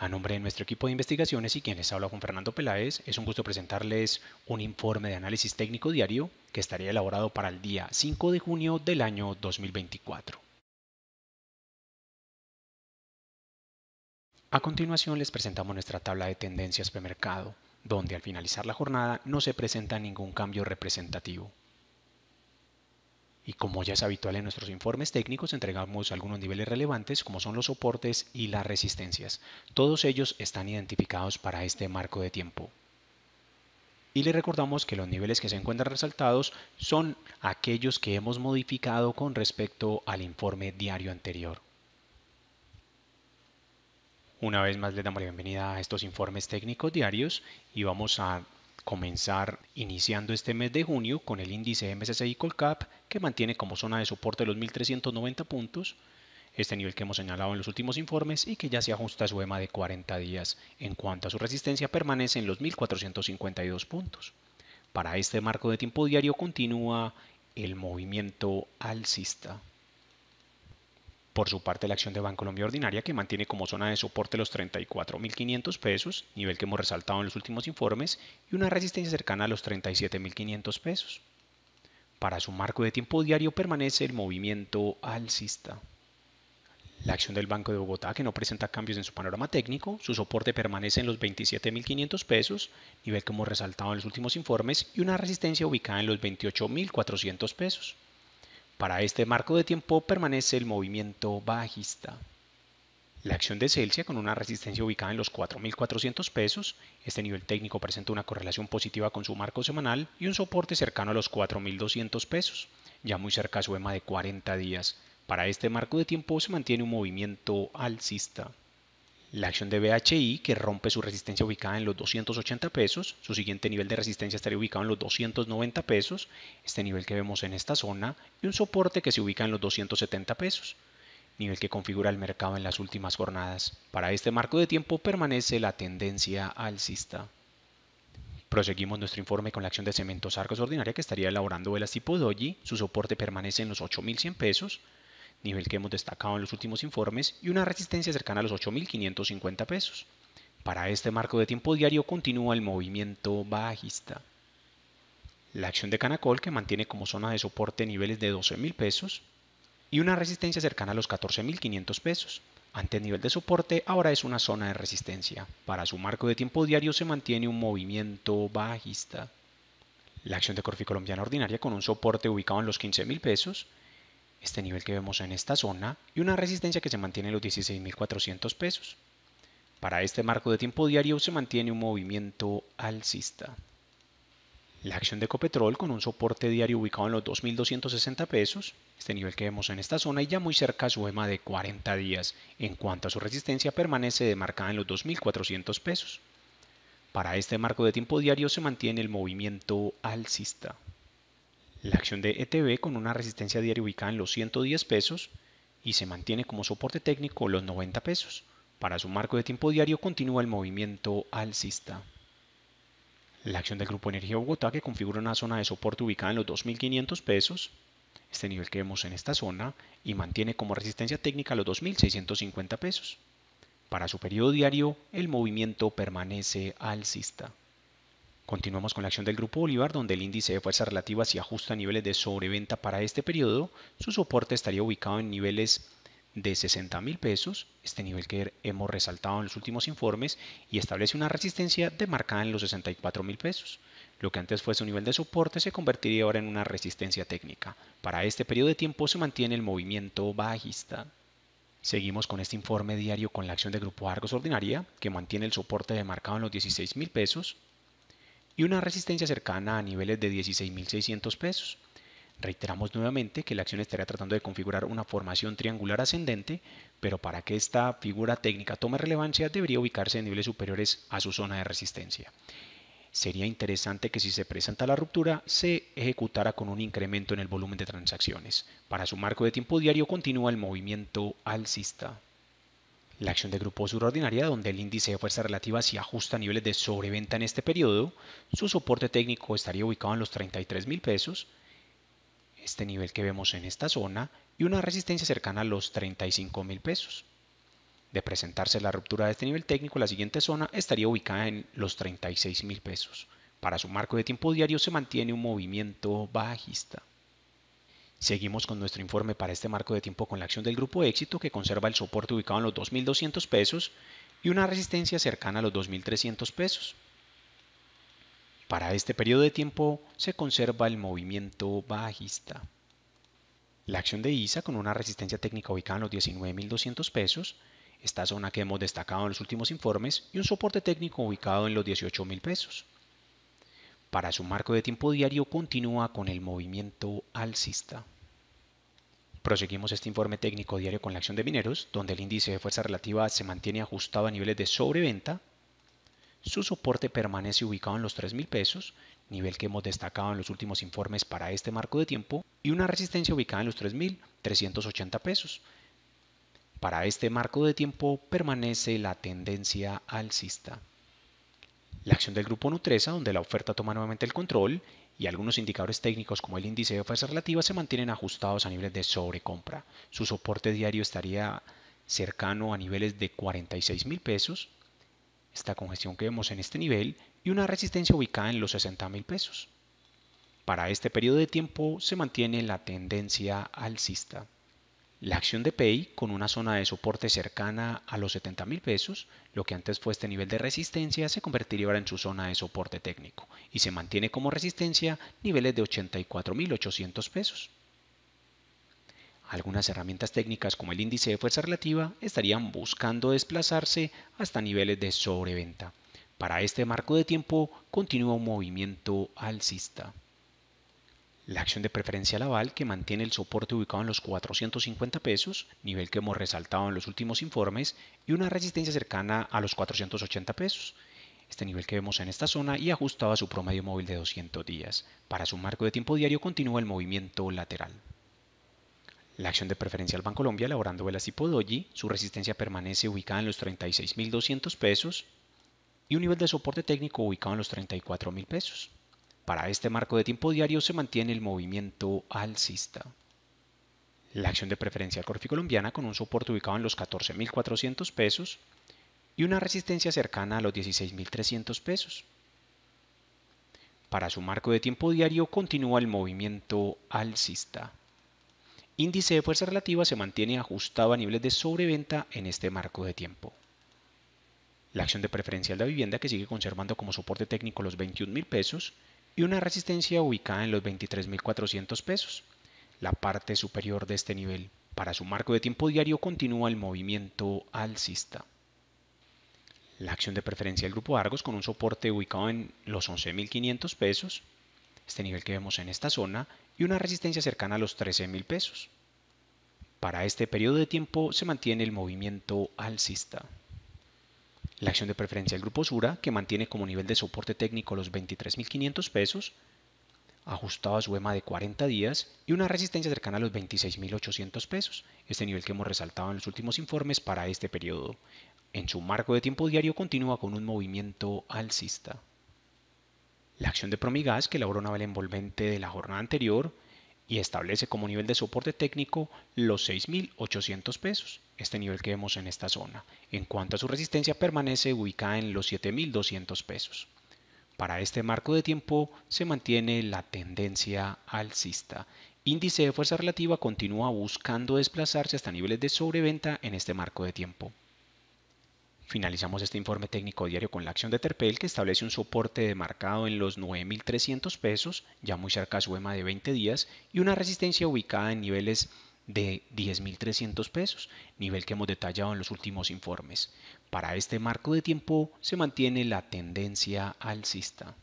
A nombre de nuestro equipo de investigaciones y quienes les habla Fernando Peláez, es un gusto presentarles un informe de análisis técnico diario que estaría elaborado para el día 5 de junio del año 2024. A continuación les presentamos nuestra tabla de tendencias mercado, donde al finalizar la jornada no se presenta ningún cambio representativo y como ya es habitual en nuestros informes técnicos, entregamos algunos niveles relevantes como son los soportes y las resistencias. Todos ellos están identificados para este marco de tiempo. Y le recordamos que los niveles que se encuentran resaltados son aquellos que hemos modificado con respecto al informe diario anterior. Una vez más le damos la bienvenida a estos informes técnicos diarios y vamos a comenzar iniciando este mes de junio con el índice MSCI Colcap que mantiene como zona de soporte los 1390 puntos, este nivel que hemos señalado en los últimos informes y que ya se ajusta a su EMA de 40 días. En cuanto a su resistencia permanece en los 1452 puntos. Para este marco de tiempo diario continúa el movimiento alcista. Por su parte, la acción de Colombia Ordinaria, que mantiene como zona de soporte los 34.500 pesos, nivel que hemos resaltado en los últimos informes, y una resistencia cercana a los 37.500 pesos. Para su marco de tiempo diario permanece el movimiento alcista. La acción del Banco de Bogotá, que no presenta cambios en su panorama técnico, su soporte permanece en los 27.500 pesos, nivel como resaltado en los últimos informes, y una resistencia ubicada en los 28.400 pesos. Para este marco de tiempo permanece el movimiento bajista. La acción de Celsia con una resistencia ubicada en los 4.400 pesos, este nivel técnico presenta una correlación positiva con su marco semanal y un soporte cercano a los 4.200 pesos, ya muy cerca a su EMA de 40 días. Para este marco de tiempo se mantiene un movimiento alcista. La acción de BHI, que rompe su resistencia ubicada en los 280 pesos, su siguiente nivel de resistencia estaría ubicado en los 290 pesos, este nivel que vemos en esta zona, y un soporte que se ubica en los 270 pesos nivel que configura el mercado en las últimas jornadas. Para este marco de tiempo permanece la tendencia alcista. Proseguimos nuestro informe con la acción de cementos arcos ordinaria que estaría elaborando velas tipo doji. Su soporte permanece en los 8.100 pesos, nivel que hemos destacado en los últimos informes, y una resistencia cercana a los 8.550 pesos. Para este marco de tiempo diario continúa el movimiento bajista. La acción de Canacol que mantiene como zona de soporte niveles de 12.000 pesos, y una resistencia cercana a los 14.500 pesos. Ante el nivel de soporte ahora es una zona de resistencia. Para su marco de tiempo diario se mantiene un movimiento bajista. La acción de Corfi Colombiana Ordinaria con un soporte ubicado en los 15.000 pesos, este nivel que vemos en esta zona y una resistencia que se mantiene en los 16.400 pesos. Para este marco de tiempo diario se mantiene un movimiento alcista. La acción de Ecopetrol con un soporte diario ubicado en los 2.260 pesos, este nivel que vemos en esta zona y ya muy cerca a su EMA de 40 días, en cuanto a su resistencia permanece demarcada en los 2.400 pesos. Para este marco de tiempo diario se mantiene el movimiento alcista. La acción de ETB con una resistencia diaria ubicada en los 110 pesos y se mantiene como soporte técnico los 90 pesos. Para su marco de tiempo diario continúa el movimiento alcista. La acción del Grupo Energía Bogotá que configura una zona de soporte ubicada en los 2.500 pesos, este nivel que vemos en esta zona, y mantiene como resistencia técnica los 2.650 pesos. Para su periodo diario, el movimiento permanece alcista. Continuamos con la acción del Grupo Bolívar, donde el índice de fuerza relativas se ajusta a niveles de sobreventa para este periodo. Su soporte estaría ubicado en niveles de 60 mil pesos, este nivel que hemos resaltado en los últimos informes, y establece una resistencia demarcada en los 64 mil pesos. Lo que antes fuese un nivel de soporte se convertiría ahora en una resistencia técnica. Para este periodo de tiempo se mantiene el movimiento bajista. Seguimos con este informe diario con la acción de Grupo Argos Ordinaria, que mantiene el soporte demarcado en los 16 mil pesos y una resistencia cercana a niveles de 16 mil 600 pesos. Reiteramos nuevamente que la acción estaría tratando de configurar una formación triangular ascendente, pero para que esta figura técnica tome relevancia debería ubicarse en niveles superiores a su zona de resistencia. Sería interesante que si se presenta la ruptura se ejecutara con un incremento en el volumen de transacciones. Para su marco de tiempo diario continúa el movimiento alcista. La acción de grupo subordinaria, donde el índice de fuerza relativa se ajusta a niveles de sobreventa en este periodo, su soporte técnico estaría ubicado en los 33 mil pesos, este nivel que vemos en esta zona y una resistencia cercana a los 35 mil pesos. De presentarse la ruptura de este nivel técnico, la siguiente zona estaría ubicada en los 36 mil pesos. Para su marco de tiempo diario se mantiene un movimiento bajista. Seguimos con nuestro informe para este marco de tiempo con la acción del grupo éxito que conserva el soporte ubicado en los 2.200 pesos y una resistencia cercana a los 2.300 pesos. Para este periodo de tiempo se conserva el movimiento bajista. La acción de ISA con una resistencia técnica ubicada en los 19.200 pesos, esta zona que hemos destacado en los últimos informes, y un soporte técnico ubicado en los 18.000 pesos. Para su marco de tiempo diario continúa con el movimiento alcista. Proseguimos este informe técnico diario con la acción de mineros, donde el índice de fuerza relativa se mantiene ajustado a niveles de sobreventa su soporte permanece ubicado en los 3.000 pesos, nivel que hemos destacado en los últimos informes para este marco de tiempo, y una resistencia ubicada en los 3.380 pesos. Para este marco de tiempo permanece la tendencia alcista. La acción del grupo Nutresa, donde la oferta toma nuevamente el control, y algunos indicadores técnicos como el índice de oferta relativa se mantienen ajustados a niveles de sobrecompra. Su soporte diario estaría cercano a niveles de 46 pesos esta congestión que vemos en este nivel y una resistencia ubicada en los 60 mil pesos. Para este periodo de tiempo se mantiene la tendencia alcista. La acción de PEI con una zona de soporte cercana a los 70 mil pesos, lo que antes fue este nivel de resistencia, se convertiría ahora en su zona de soporte técnico y se mantiene como resistencia niveles de 84.800 pesos. Algunas herramientas técnicas como el índice de fuerza relativa estarían buscando desplazarse hasta niveles de sobreventa. Para este marco de tiempo continúa un movimiento alcista. La acción de preferencia laval que mantiene el soporte ubicado en los 450 pesos, nivel que hemos resaltado en los últimos informes, y una resistencia cercana a los 480 pesos, este nivel que vemos en esta zona y ajustado a su promedio móvil de 200 días. Para su marco de tiempo diario continúa el movimiento lateral. La acción de preferencia al Bancolombia elaborando velas tipo Doji, su resistencia permanece ubicada en los 36.200 pesos y un nivel de soporte técnico ubicado en los 34.000 pesos. Para este marco de tiempo diario se mantiene el movimiento alcista. La acción de preferencia al Corfi colombiana con un soporte ubicado en los 14.400 pesos y una resistencia cercana a los 16.300 pesos. Para su marco de tiempo diario continúa el movimiento alcista índice de fuerza relativa se mantiene ajustado a niveles de sobreventa en este marco de tiempo. La acción de preferencial de la vivienda que sigue conservando como soporte técnico los 21,000 pesos y una resistencia ubicada en los 23.400 pesos. La parte superior de este nivel para su marco de tiempo diario continúa el movimiento alcista. La acción de preferencia del grupo Argos con un soporte ubicado en los 11.500 pesos este nivel que vemos en esta zona, y una resistencia cercana a los 13,000 pesos. Para este periodo de tiempo se mantiene el movimiento alcista. La acción de preferencia del grupo Sura, que mantiene como nivel de soporte técnico los 23.500 pesos, ajustado a su EMA de 40 días y una resistencia cercana a los 26.800 pesos, este nivel que hemos resaltado en los últimos informes para este periodo. En su marco de tiempo diario continúa con un movimiento alcista. La acción de Promigas, que elaboró una vela envolvente de la jornada anterior y establece como nivel de soporte técnico los 6.800 pesos, este nivel que vemos en esta zona. En cuanto a su resistencia, permanece ubicada en los 7.200 pesos. Para este marco de tiempo se mantiene la tendencia alcista. Índice de fuerza relativa continúa buscando desplazarse hasta niveles de sobreventa en este marco de tiempo. Finalizamos este informe técnico diario con la acción de Terpel que establece un soporte demarcado en los 9.300 pesos, ya muy cerca a su e de 20 días, y una resistencia ubicada en niveles de 10.300 pesos, nivel que hemos detallado en los últimos informes. Para este marco de tiempo se mantiene la tendencia alcista.